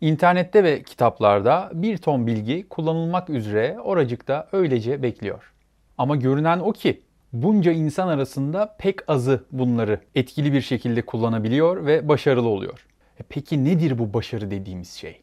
İnternette ve kitaplarda bir ton bilgi kullanılmak üzere oracıkta öylece bekliyor. Ama görünen o ki bunca insan arasında pek azı bunları etkili bir şekilde kullanabiliyor ve başarılı oluyor. E peki nedir bu başarı dediğimiz şey?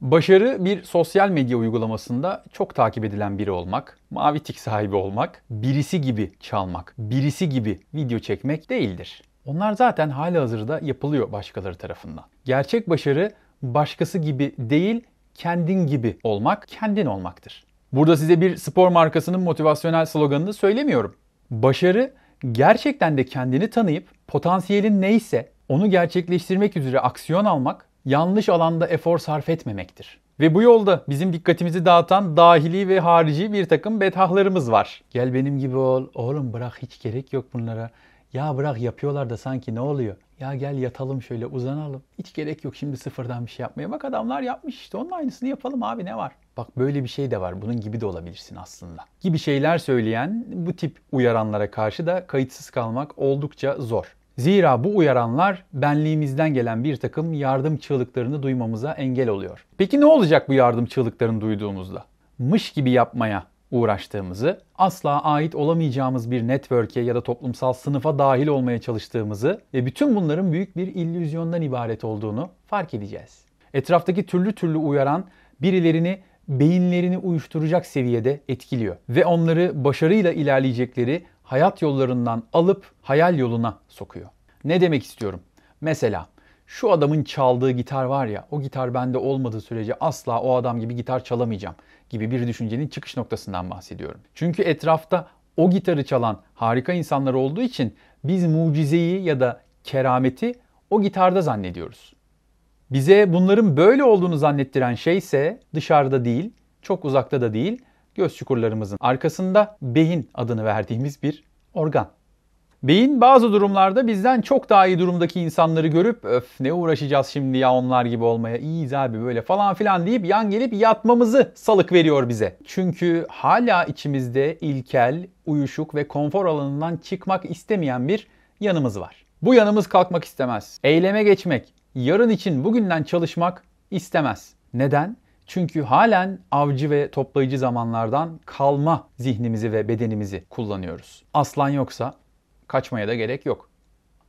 Başarı bir sosyal medya uygulamasında çok takip edilen biri olmak, mavi tik sahibi olmak, birisi gibi çalmak, birisi gibi video çekmek değildir. Onlar zaten hali hazırda yapılıyor başkaları tarafından. Gerçek başarı başkası gibi değil, kendin gibi olmak, kendin olmaktır. Burada size bir spor markasının motivasyonel sloganını söylemiyorum. Başarı gerçekten de kendini tanıyıp potansiyelin neyse onu gerçekleştirmek üzere aksiyon almak, yanlış alanda efor sarf etmemektir. Ve bu yolda bizim dikkatimizi dağıtan dahili ve harici bir takım bedahlarımız var. Gel benim gibi ol, oğlum bırak hiç gerek yok bunlara. Ya bırak yapıyorlar da sanki ne oluyor? Ya gel yatalım şöyle uzanalım. Hiç gerek yok şimdi sıfırdan bir şey yapmaya. Bak adamlar yapmış işte onun aynısını yapalım abi ne var? Bak böyle bir şey de var. Bunun gibi de olabilirsin aslında. Gibi şeyler söyleyen bu tip uyaranlara karşı da kayıtsız kalmak oldukça zor. Zira bu uyaranlar benliğimizden gelen bir takım yardım çığlıklarını duymamıza engel oluyor. Peki ne olacak bu yardım çığlıklarını duyduğumuzda? Mış gibi yapmaya, uğraştığımızı, asla ait olamayacağımız bir network'e ya da toplumsal sınıfa dahil olmaya çalıştığımızı ve bütün bunların büyük bir illüzyondan ibaret olduğunu fark edeceğiz. Etraftaki türlü türlü uyaran birilerini beyinlerini uyuşturacak seviyede etkiliyor ve onları başarıyla ilerleyecekleri hayat yollarından alıp hayal yoluna sokuyor. Ne demek istiyorum? Mesela şu adamın çaldığı gitar var ya o gitar bende olmadığı sürece asla o adam gibi gitar çalamayacağım gibi bir düşüncenin çıkış noktasından bahsediyorum. Çünkü etrafta o gitarı çalan harika insanlar olduğu için biz mucizeyi ya da kerameti o gitarda zannediyoruz. Bize bunların böyle olduğunu zannettiren şey ise dışarıda değil, çok uzakta da değil, göz çukurlarımızın arkasında beyin adını verdiğimiz bir organ. Beyin bazı durumlarda bizden çok daha iyi durumdaki insanları görüp öf ne uğraşacağız şimdi ya onlar gibi olmaya iyiyiz abi böyle falan filan deyip yan gelip yatmamızı salık veriyor bize. Çünkü hala içimizde ilkel, uyuşuk ve konfor alanından çıkmak istemeyen bir yanımız var. Bu yanımız kalkmak istemez. Eyleme geçmek, yarın için bugünden çalışmak istemez. Neden? Çünkü halen avcı ve toplayıcı zamanlardan kalma zihnimizi ve bedenimizi kullanıyoruz. Aslan yoksa Kaçmaya da gerek yok.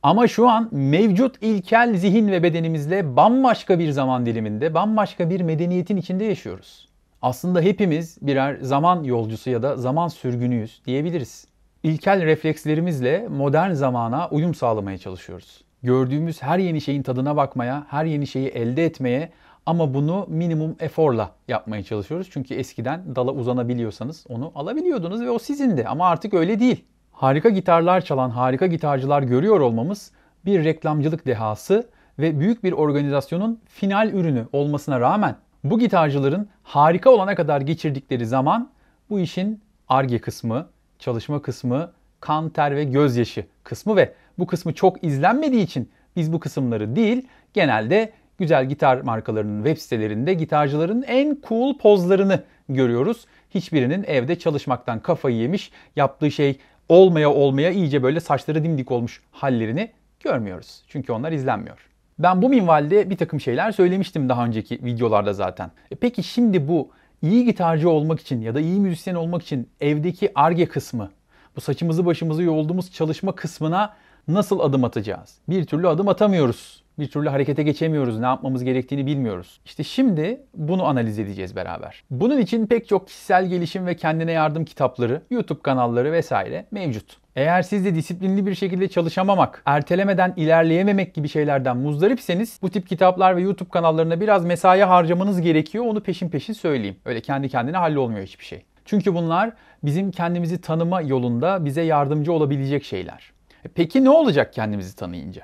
Ama şu an mevcut ilkel zihin ve bedenimizle bambaşka bir zaman diliminde, bambaşka bir medeniyetin içinde yaşıyoruz. Aslında hepimiz birer zaman yolcusu ya da zaman sürgünüyüz diyebiliriz. İlkel reflekslerimizle modern zamana uyum sağlamaya çalışıyoruz. Gördüğümüz her yeni şeyin tadına bakmaya, her yeni şeyi elde etmeye ama bunu minimum eforla yapmaya çalışıyoruz. Çünkü eskiden dala uzanabiliyorsanız onu alabiliyordunuz ve o sizindi ama artık öyle değil harika gitarlar çalan harika gitarcılar görüyor olmamız bir reklamcılık dehası ve büyük bir organizasyonun final ürünü olmasına rağmen bu gitarcıların harika olana kadar geçirdikleri zaman bu işin arge kısmı, çalışma kısmı, kan, ter ve gözyaşı kısmı ve bu kısmı çok izlenmediği için biz bu kısımları değil genelde güzel gitar markalarının web sitelerinde gitarcıların en cool pozlarını görüyoruz. Hiçbirinin evde çalışmaktan kafayı yemiş, yaptığı şey olmaya olmaya iyice böyle saçları dimdik olmuş hallerini görmüyoruz. Çünkü onlar izlenmiyor. Ben bu minvalde bir takım şeyler söylemiştim daha önceki videolarda zaten. E peki şimdi bu iyi gitarcı olmak için ya da iyi müzisyen olmak için evdeki arge kısmı, bu saçımızı başımızı yolduğumuz çalışma kısmına nasıl adım atacağız? Bir türlü adım atamıyoruz. Bir türlü harekete geçemiyoruz. Ne yapmamız gerektiğini bilmiyoruz. İşte şimdi bunu analiz edeceğiz beraber. Bunun için pek çok kişisel gelişim ve kendine yardım kitapları, YouTube kanalları vesaire mevcut. Eğer siz de disiplinli bir şekilde çalışamamak, ertelemeden ilerleyememek gibi şeylerden muzdaripseniz bu tip kitaplar ve YouTube kanallarına biraz mesai harcamanız gerekiyor. Onu peşin peşin söyleyeyim. Öyle kendi kendine hallolmuyor hiçbir şey. Çünkü bunlar bizim kendimizi tanıma yolunda bize yardımcı olabilecek şeyler. E peki ne olacak kendimizi tanıyınca?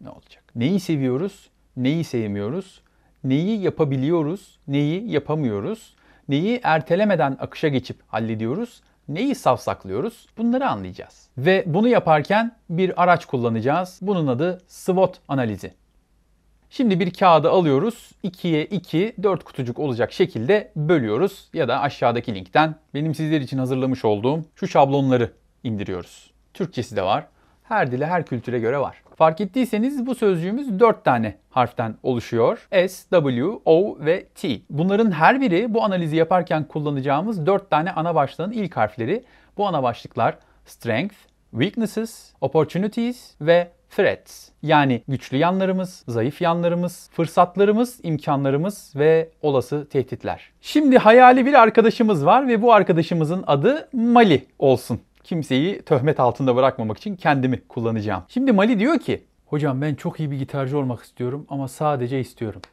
Ne olacak? Neyi seviyoruz? Neyi sevmiyoruz? Neyi yapabiliyoruz? Neyi yapamıyoruz? Neyi ertelemeden akışa geçip hallediyoruz? Neyi savsaklıyoruz? Bunları anlayacağız. Ve bunu yaparken bir araç kullanacağız. Bunun adı SWOT analizi. Şimdi bir kağıdı alıyoruz. 2'ye 2, 4 kutucuk olacak şekilde bölüyoruz. Ya da aşağıdaki linkten benim sizler için hazırlamış olduğum şu şablonları indiriyoruz. Türkçesi de var her dile, her kültüre göre var. Fark ettiyseniz bu sözcüğümüz 4 tane harften oluşuyor. S, W, O ve T. Bunların her biri bu analizi yaparken kullanacağımız 4 tane ana başlığın ilk harfleri. Bu ana başlıklar strength, weaknesses, opportunities ve threats. Yani güçlü yanlarımız, zayıf yanlarımız, fırsatlarımız, imkanlarımız ve olası tehditler. Şimdi hayali bir arkadaşımız var ve bu arkadaşımızın adı Mali olsun kimseyi töhmet altında bırakmamak için kendimi kullanacağım. Şimdi Mali diyor ki hocam ben çok iyi bir gitarcı olmak istiyorum ama sadece istiyorum.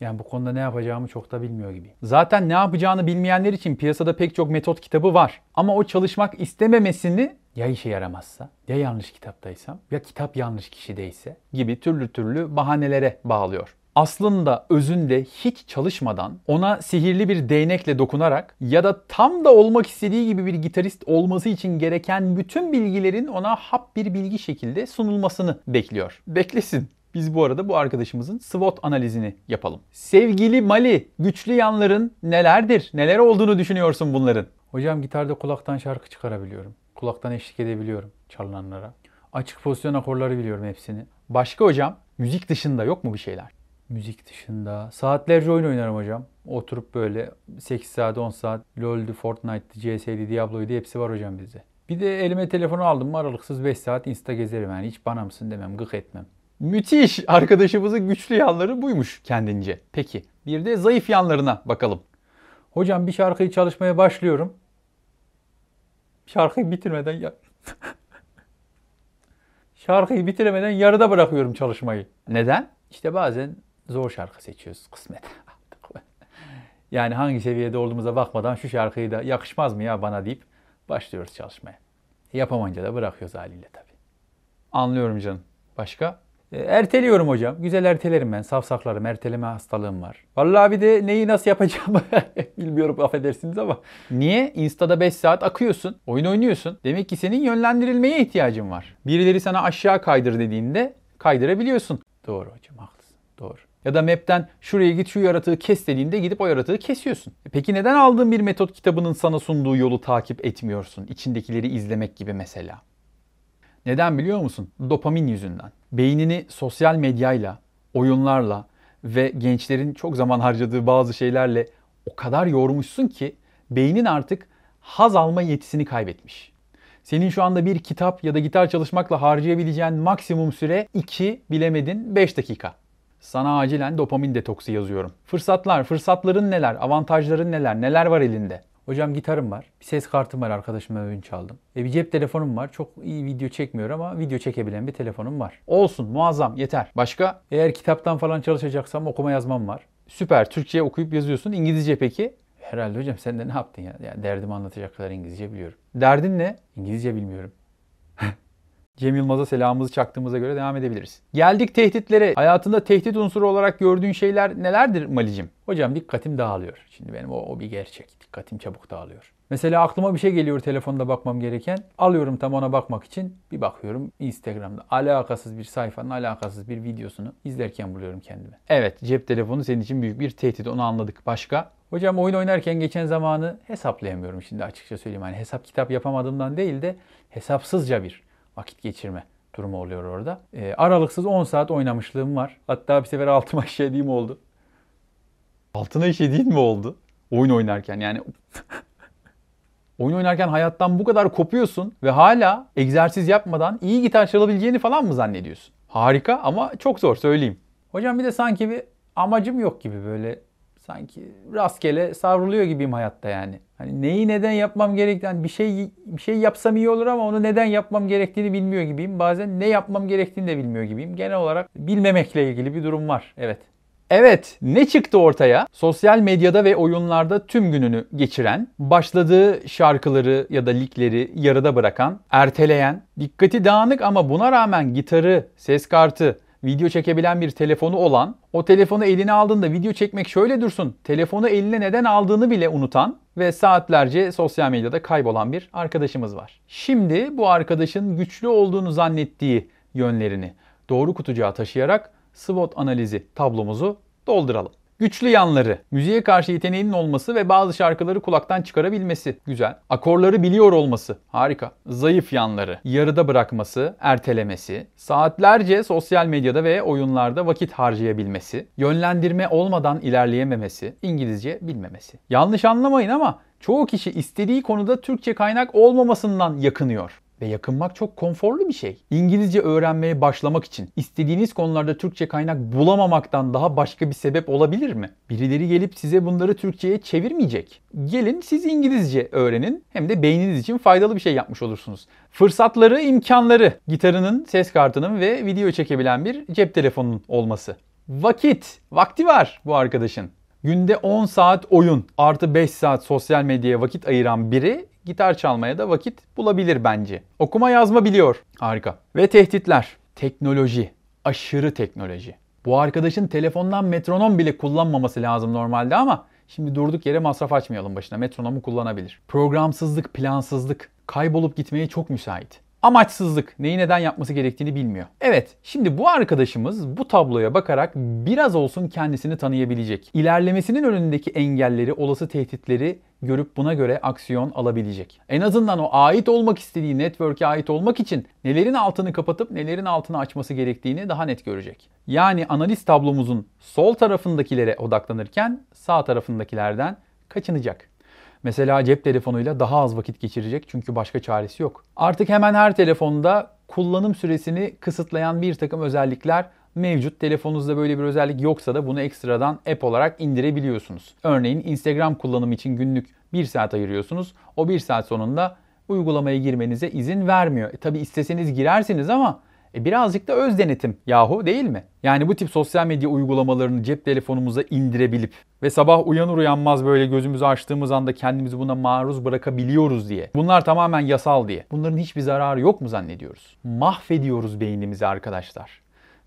Yani bu konuda ne yapacağımı çok da bilmiyor gibi. Zaten ne yapacağını bilmeyenler için piyasada pek çok metot kitabı var. Ama o çalışmak istememesini ya işe yaramazsa, ya yanlış kitaptaysam, ya kitap yanlış kişideyse gibi türlü türlü bahanelere bağlıyor aslında özünde hiç çalışmadan ona sihirli bir değnekle dokunarak ya da tam da olmak istediği gibi bir gitarist olması için gereken bütün bilgilerin ona hap bir bilgi şekilde sunulmasını bekliyor. Beklesin. Biz bu arada bu arkadaşımızın SWOT analizini yapalım. Sevgili Mali, güçlü yanların nelerdir? Neler olduğunu düşünüyorsun bunların? Hocam gitarda kulaktan şarkı çıkarabiliyorum. Kulaktan eşlik edebiliyorum çalınanlara. Açık pozisyon akorları biliyorum hepsini. Başka hocam, müzik dışında yok mu bir şeyler? Müzik dışında. Saatlerce oyun oynarım hocam. Oturup böyle 8 saat 10 saat LoL'dü, Fortnite'di, CS'di, Diablo'ydu hepsi var hocam bizde. Bir de elime telefonu aldım mı aralıksız 5 saat Insta gezerim yani hiç bana mısın demem, gık etmem. Müthiş arkadaşımızın güçlü yanları buymuş kendince. Peki bir de zayıf yanlarına bakalım. Hocam bir şarkıyı çalışmaya başlıyorum. Şarkıyı bitirmeden ya Şarkıyı bitiremeden yarıda bırakıyorum çalışmayı. Neden? İşte bazen zor şarkı seçiyoruz kısmet. yani hangi seviyede olduğumuza bakmadan şu şarkıyı da yakışmaz mı ya bana deyip başlıyoruz çalışmaya. Yapamayınca da bırakıyoruz haliyle tabii. Anlıyorum canım. Başka? E, erteliyorum hocam. Güzel ertelerim ben. Safsaklarım, erteleme hastalığım var. Vallahi bir de neyi nasıl yapacağımı bilmiyorum affedersiniz ama. Niye? Insta'da 5 saat akıyorsun. Oyun oynuyorsun. Demek ki senin yönlendirilmeye ihtiyacın var. Birileri sana aşağı kaydır dediğinde kaydırabiliyorsun. Doğru hocam haklısın. Doğru. Ya da map'ten şuraya git şu yaratığı kes dediğinde gidip o yaratığı kesiyorsun. E peki neden aldığın bir metot kitabının sana sunduğu yolu takip etmiyorsun? İçindekileri izlemek gibi mesela. Neden biliyor musun? Dopamin yüzünden. Beynini sosyal medyayla, oyunlarla ve gençlerin çok zaman harcadığı bazı şeylerle o kadar yormuşsun ki beynin artık haz alma yetisini kaybetmiş. Senin şu anda bir kitap ya da gitar çalışmakla harcayabileceğin maksimum süre 2 bilemedin 5 dakika. Sana acilen dopamin detoksu yazıyorum. Fırsatlar, fırsatların neler, avantajların neler, neler var elinde? Hocam gitarım var, bir ses kartım var arkadaşımla oyun çaldım. E bir cep telefonum var, çok iyi video çekmiyor ama video çekebilen bir telefonum var. Olsun, muazzam, yeter. Başka? Eğer kitaptan falan çalışacaksam okuma yazmam var. Süper, Türkçe okuyup yazıyorsun. İngilizce peki? Herhalde hocam sen de ne yaptın ya? ya derdimi anlatacak kadar İngilizce biliyorum. Derdin ne? İngilizce bilmiyorum. Cem Yılmaz'a selamımızı çaktığımıza göre devam edebiliriz. Geldik tehditlere. Hayatında tehdit unsuru olarak gördüğün şeyler nelerdir Malicim? Hocam dikkatim dağılıyor. Şimdi benim o, o bir gerçek. Dikkatim çabuk dağılıyor. Mesela aklıma bir şey geliyor telefonda bakmam gereken. Alıyorum tam ona bakmak için. Bir bakıyorum Instagram'da alakasız bir sayfanın alakasız bir videosunu izlerken buluyorum kendime. Evet cep telefonu senin için büyük bir tehdit onu anladık. Başka? Hocam oyun oynarken geçen zamanı hesaplayamıyorum şimdi açıkça söyleyeyim. Yani hesap kitap yapamadığımdan değil de hesapsızca bir vakit geçirme durumu oluyor orada. E, aralıksız 10 saat oynamışlığım var. Hatta bir sefer altıma işlediğim oldu. Altına işediğin mi oldu? Oyun oynarken yani. oyun oynarken hayattan bu kadar kopuyorsun ve hala egzersiz yapmadan iyi gitar çalabileceğini falan mı zannediyorsun? Harika ama çok zor söyleyeyim. Hocam bir de sanki bir amacım yok gibi böyle sanki rastgele savruluyor gibiyim hayatta yani. Hani neyi neden yapmam gerektiğini, hani bir şey bir şey yapsam iyi olur ama onu neden yapmam gerektiğini bilmiyor gibiyim. Bazen ne yapmam gerektiğini de bilmiyor gibiyim. Genel olarak bilmemekle ilgili bir durum var. Evet. Evet, ne çıktı ortaya? Sosyal medyada ve oyunlarda tüm gününü geçiren, başladığı şarkıları ya da ligleri yarıda bırakan, erteleyen, dikkati dağınık ama buna rağmen gitarı, ses kartı, video çekebilen bir telefonu olan, o telefonu eline aldığında video çekmek şöyle dursun, telefonu eline neden aldığını bile unutan ve saatlerce sosyal medyada kaybolan bir arkadaşımız var. Şimdi bu arkadaşın güçlü olduğunu zannettiği yönlerini doğru kutucuğa taşıyarak SWOT analizi tablomuzu dolduralım. Güçlü yanları. Müziğe karşı yeteneğinin olması ve bazı şarkıları kulaktan çıkarabilmesi. Güzel. Akorları biliyor olması. Harika. Zayıf yanları. Yarıda bırakması, ertelemesi. Saatlerce sosyal medyada ve oyunlarda vakit harcayabilmesi. Yönlendirme olmadan ilerleyememesi. İngilizce bilmemesi. Yanlış anlamayın ama çoğu kişi istediği konuda Türkçe kaynak olmamasından yakınıyor ve yakınmak çok konforlu bir şey. İngilizce öğrenmeye başlamak için istediğiniz konularda Türkçe kaynak bulamamaktan daha başka bir sebep olabilir mi? Birileri gelip size bunları Türkçe'ye çevirmeyecek. Gelin siz İngilizce öğrenin hem de beyniniz için faydalı bir şey yapmış olursunuz. Fırsatları, imkanları gitarının, ses kartının ve video çekebilen bir cep telefonunun olması. Vakit, vakti var bu arkadaşın. Günde 10 saat oyun artı 5 saat sosyal medyaya vakit ayıran biri gitar çalmaya da vakit bulabilir bence. Okuma yazma biliyor. Harika. Ve tehditler. Teknoloji. Aşırı teknoloji. Bu arkadaşın telefondan metronom bile kullanmaması lazım normalde ama şimdi durduk yere masraf açmayalım başına. Metronomu kullanabilir. Programsızlık, plansızlık. Kaybolup gitmeye çok müsait amaçsızlık neyi neden yapması gerektiğini bilmiyor. Evet şimdi bu arkadaşımız bu tabloya bakarak biraz olsun kendisini tanıyabilecek. İlerlemesinin önündeki engelleri, olası tehditleri görüp buna göre aksiyon alabilecek. En azından o ait olmak istediği network'e ait olmak için nelerin altını kapatıp nelerin altını açması gerektiğini daha net görecek. Yani analiz tablomuzun sol tarafındakilere odaklanırken sağ tarafındakilerden kaçınacak. Mesela cep telefonuyla daha az vakit geçirecek çünkü başka çaresi yok. Artık hemen her telefonda kullanım süresini kısıtlayan bir takım özellikler mevcut. Telefonunuzda böyle bir özellik yoksa da bunu ekstradan app olarak indirebiliyorsunuz. Örneğin Instagram kullanımı için günlük 1 saat ayırıyorsunuz. O 1 saat sonunda uygulamaya girmenize izin vermiyor. E tabi isteseniz girersiniz ama e birazcık da öz denetim yahu değil mi? Yani bu tip sosyal medya uygulamalarını cep telefonumuza indirebilip ve sabah uyanır uyanmaz böyle gözümüzü açtığımız anda kendimizi buna maruz bırakabiliyoruz diye. Bunlar tamamen yasal diye. Bunların hiçbir zararı yok mu zannediyoruz? Mahvediyoruz beynimizi arkadaşlar.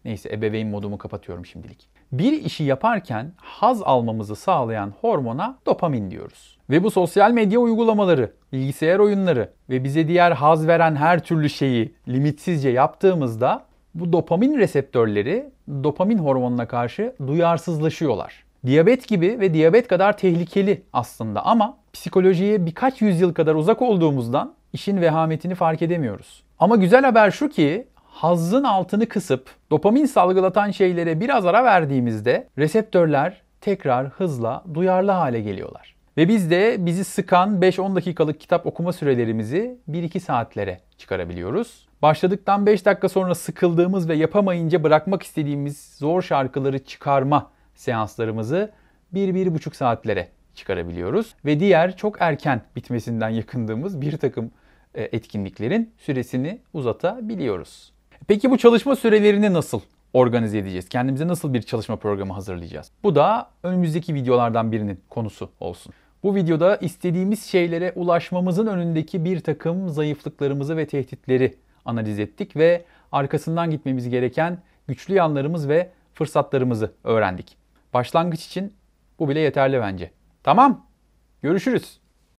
Neyse ebeveyn modumu kapatıyorum şimdilik bir işi yaparken haz almamızı sağlayan hormona dopamin diyoruz. Ve bu sosyal medya uygulamaları, bilgisayar oyunları ve bize diğer haz veren her türlü şeyi limitsizce yaptığımızda bu dopamin reseptörleri dopamin hormonuna karşı duyarsızlaşıyorlar. Diyabet gibi ve diyabet kadar tehlikeli aslında ama psikolojiye birkaç yüzyıl kadar uzak olduğumuzdan işin vehametini fark edemiyoruz. Ama güzel haber şu ki hazzın altını kısıp dopamin salgılatan şeylere biraz ara verdiğimizde reseptörler tekrar hızla duyarlı hale geliyorlar. Ve biz de bizi sıkan 5-10 dakikalık kitap okuma sürelerimizi 1-2 saatlere çıkarabiliyoruz. Başladıktan 5 dakika sonra sıkıldığımız ve yapamayınca bırakmak istediğimiz zor şarkıları çıkarma seanslarımızı 1-1,5 saatlere çıkarabiliyoruz. Ve diğer çok erken bitmesinden yakındığımız bir takım e, etkinliklerin süresini uzatabiliyoruz. Peki bu çalışma sürelerini nasıl organize edeceğiz? Kendimize nasıl bir çalışma programı hazırlayacağız? Bu da önümüzdeki videolardan birinin konusu olsun. Bu videoda istediğimiz şeylere ulaşmamızın önündeki bir takım zayıflıklarımızı ve tehditleri analiz ettik ve arkasından gitmemiz gereken güçlü yanlarımız ve fırsatlarımızı öğrendik. Başlangıç için bu bile yeterli bence. Tamam. Görüşürüz.